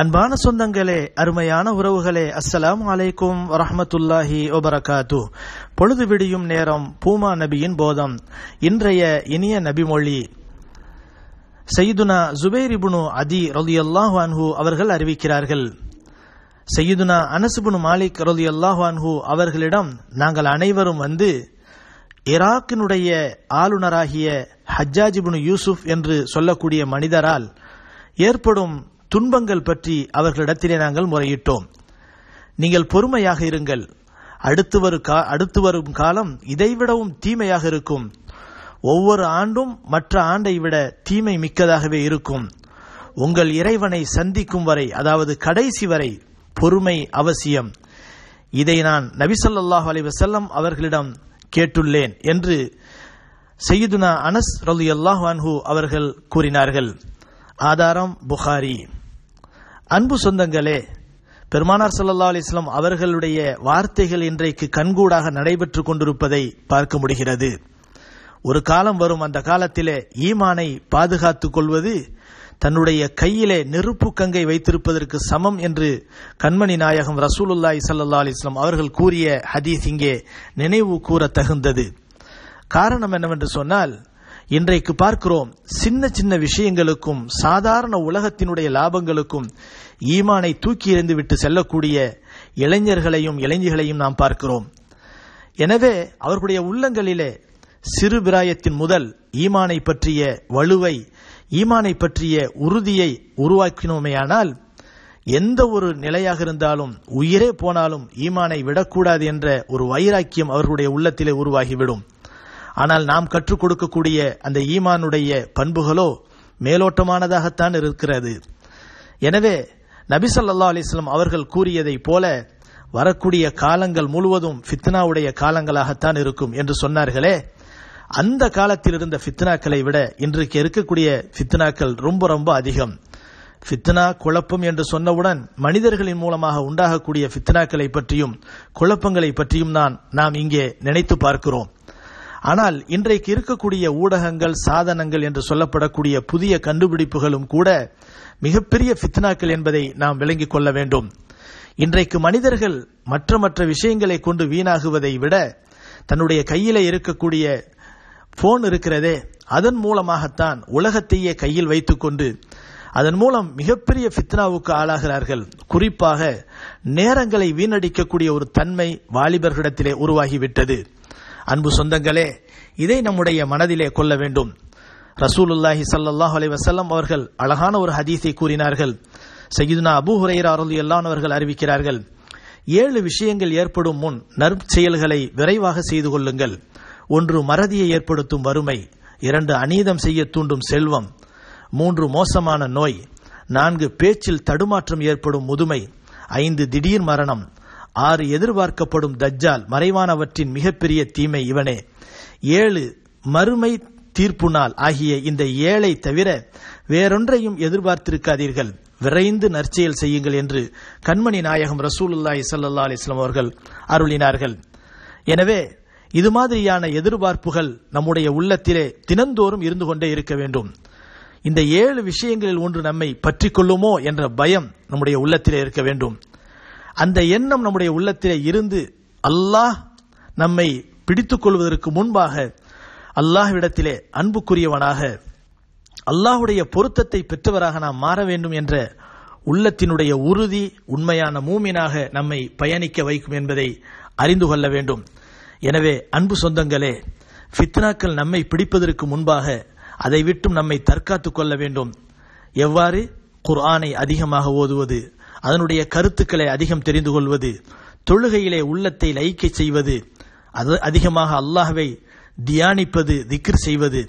அன்பான சொந்தங்களே அருமையான உறவுகளே அஸ்ஸலாம் அலைக்கும் வரஹமத்துல்லாஹி ஒபரகாத்து பொழுது விடியும் நேரம் பூமா நபியின் போதம் இன்றைய இனிய நபிமொழி செய்துனா ஜுபேரிபுனு அதி ரலியல்லாஹு அன்ஹு அவர்கள் அறிவிக்கிறார்கள் சையுதுனா அனசுபுனு மாலிக் ரலியல்லாஹு அன்ஹு அவர்களிடம் நாங்கள் அனைவரும் வந்து ஈராக்கினுடைய ஆளுநராகிய ஹஜ்ஜாஜிபுனு யூசுப் என்று சொல்லக்கூடிய மனிதரால் ஏற்படும் துன்பங்கள் பற்றி அவர்களிடத்திலே நாங்கள் முறையிட்டோம் நீங்கள் பொறுமையாக இருங்கள் அடுத்து வரும் அடுத்து வரும் காலம் இதைவிடவும் தீமையாக இருக்கும் ஒவ்வொரு ஆண்டும் மற்ற ஆண்டை விட தீமை மிக்கதாகவே இருக்கும் உங்கள் இறைவனை சந்திக்கும் வரை அதாவது கடைசி வரை பொறுமை அவசியம் இதை நான் நபிசல்லாஹ் அலைவசல்லம் அவர்களிடம் கேட்டுள்ளேன் என்று செய்துனா அனஸ் ரலு அல்லாஹ் அன்ஹு அவர்கள் கூறினார்கள் ஆதாரம் புகாரி அன்பு சொந்தங்களே பெருமானார் சல்லா அலிஸ்லாம் அவர்களுடைய வார்த்தைகள் இன்றைக்கு கண்கூடாக நடைபெற்று கொண்டிருப்பதை பார்க்க முடிகிறது ஒரு காலம் வரும் அந்த காலத்திலே ஈமானை பாதுகாத்துக் கொள்வது தன்னுடைய கையிலே நெருப்பு கங்கை வைத்திருப்பதற்கு சமம் என்று கண்மணி நாயகம் ரசூலுல்லாய் சல்லா அலிஸ்லாம் அவர்கள் கூறிய ஹதீஸ் இங்கே நினைவு கூற தகுந்தது காரணம் என்னவென்று சொன்னால் இன்றைக்கு பார்க்கிறோம் சின்ன சின்ன விஷயங்களுக்கும் சாதாரண உலகத்தினுடைய லாபங்களுக்கும் ஈமானை தூக்கி எறிந்து விட்டு செல்லக்கூடிய இளைஞர்களையும் இளைஞர்களையும் நாம் பார்க்கிறோம் எனவே அவர்களுடைய உள்ளங்களிலே சிறு பிராயத்தின் முதல் ஈமானை பற்றிய வலுவை ஈமானை பற்றிய உறுதியை உருவாக்கினோமேயானால் எந்த ஒரு நிலையாக இருந்தாலும் உயிரே போனாலும் ஈமானை விடக்கூடாது என்ற ஒரு வைராக்கியம் அவர்களுடைய உள்ளத்திலே உருவாகிவிடும் ஆனால் நாம் கற்றுக் கொடுக்கக்கூடிய அந்த ஈமானுடைய பண்புகளோ மேலோட்டமானதாகத்தான் இருக்கிறது எனவே நபி சொல்லா அலிஸ்லாம் அவர்கள் கூறியதைப் போல வரக்கூடிய காலங்கள் முழுவதும் ஃபித்னாவுடைய காலங்களாகத்தான் இருக்கும் என்று சொன்னார்களே அந்த காலத்தில் இருந்த ஃபித்னாக்களை விட இன்றைக்கு இருக்கக்கூடிய ஃபித்னாக்கள் ரொம்ப ரொம்ப அதிகம் ஃபித்னா குழப்பம் என்று சொன்னவுடன் மனிதர்களின் மூலமாக உண்டாகக்கூடிய ஃபித்னாக்களை பற்றியும் குழப்பங்களை பற்றியும் தான் நாம் இங்கே நினைத்து பார்க்கிறோம் ஆனால் இன்றைக்கு இருக்கக்கூடிய ஊடகங்கள் சாதனங்கள் என்று சொல்லப்படக்கூடிய புதிய கண்டுபிடிப்புகளும் கூட மிகப்பெரிய ஃபித்னாக்கள் என்பதை நாம் விளங்கிக் கொள்ள வேண்டும் இன்றைக்கு மனிதர்கள் மற்ற மற்ற விஷயங்களை கொண்டு வீணாகுவதை விட தன்னுடைய கையில இருக்கக்கூடிய போன் இருக்கிறதே அதன் மூலமாகத்தான் உலகத்தையே கையில் வைத்துக்கொண்டு அதன் மூலம் மிகப்பெரிய ஃபித்னாவுக்கு ஆளாகிறார்கள் குறிப்பாக நேரங்களை வீணடிக்கக்கூடிய ஒரு தன்மை வாலிபர்களிடத்திலே உருவாகிவிட்டது அன்பு சொந்தங்களே இதை நம்முடைய மனதிலே கொள்ள வேண்டும் ரசூலுல்லாஹி சல்லாஹ் அலைவசல்லம் அவர்கள் அழகான ஒரு ஹதீஸை கூறினார்கள் சையீதுனா அபு ஹுரைரா அருள் எல்லான் அவர்கள் அறிவிக்கிறார்கள் ஏழு விஷயங்கள் ஏற்படும் முன் நற்செயல்களை விரைவாக செய்து கொள்ளுங்கள் ஒன்று மறதியை ஏற்படுத்தும் வறுமை இரண்டு அநீதம் செய்ய தூண்டும் செல்வம் மூன்று மோசமான நோய் நான்கு பேச்சில் தடுமாற்றம் ஏற்படும் முதுமை ஐந்து திடீர் மரணம் ஆறு எதிர்பார்க்கப்படும் தஜ்ஜால் மறைவானவற்றின் மிகப்பெரிய தீமை இவனே ஏழு மறுமை தீர்ப்பு நாள் ஆகிய இந்த ஏழை தவிர வேறொன்றையும் எதிர்பார்த்திருக்காதீர்கள் விரைந்து நற்செயல் செய்யுங்கள் என்று கண்மணி நாயகம் ரசூலுல்லாய் சல்லா அலிஸ்லாம் அவர்கள் அருளினார்கள் எனவே இது மாதிரியான எதிர்பார்ப்புகள் நம்முடைய உள்ளத்திலே தினந்தோறும் இருந்து கொண்டே இருக்க வேண்டும் இந்த ஏழு விஷயங்களில் ஒன்று நம்மை பற்றி கொள்ளுமோ என்ற பயம் நம்முடைய உள்ளத்திலே இருக்க வேண்டும் அந்த எண்ணம் நம்முடைய உள்ளத்திலே இருந்து அல்லாஹ் நம்மை பிடித்துக் கொள்வதற்கு முன்பாக அல்லாஹ்விடத்திலே அன்புக்குரியவனாக அல்லாஹுடைய பொருத்தத்தை பெற்றவராக நாம் மாற வேண்டும் என்ற உள்ளத்தினுடைய உறுதி உண்மையான மூமினாக நம்மை பயணிக்க வைக்கும் என்பதை அறிந்து கொள்ள வேண்டும் எனவே அன்பு சொந்தங்களே ஃபித்னாக்கள் நம்மை பிடிப்பதற்கு முன்பாக அதை விட்டும் நம்மை தற்காத்துக் கொள்ள வேண்டும் எவ்வாறு குர்ஆனை அதிகமாக ஓதுவது அதனுடைய கருத்துக்களை அதிகம் தெரிந்து கொள்வது தொழுகையிலே உள்ளத்தை லயிக்க செய்வது அது அதிகமாக அல்லாஹவை தியானிப்பது திக்ர் செய்வது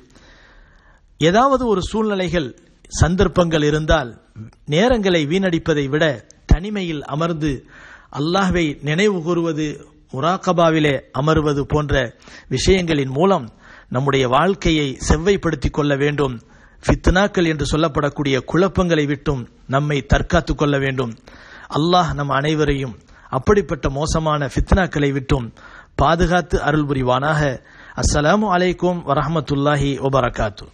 ஏதாவது ஒரு சூழ்நிலைகள் சந்தர்ப்பங்கள் இருந்தால் நேரங்களை வீணடிப்பதை விட தனிமையில் அமர்ந்து அல்லாஹ்வை நினைவு கூறுவது முராக்கபாவிலே அமர்வது போன்ற விஷயங்களின் மூலம் நம்முடைய வாழ்க்கையை செவ்வைப்படுத்திக் கொள்ள வேண்டும் ஃபித்னாக்கள் என்று சொல்லப்படக்கூடிய குழப்பங்களை விட்டும் நம்மை தற்காத்து கொள்ள வேண்டும் அல்லாஹ் நம் அனைவரையும் அப்படிப்பட்ட மோசமான ஃபித்னாக்களை விட்டும் பாதுகாத்து அருள் புரிவானாக அஸ்ஸலாமு அலைக்கும் வரமத்துல்லாஹி ஒபரகாத்து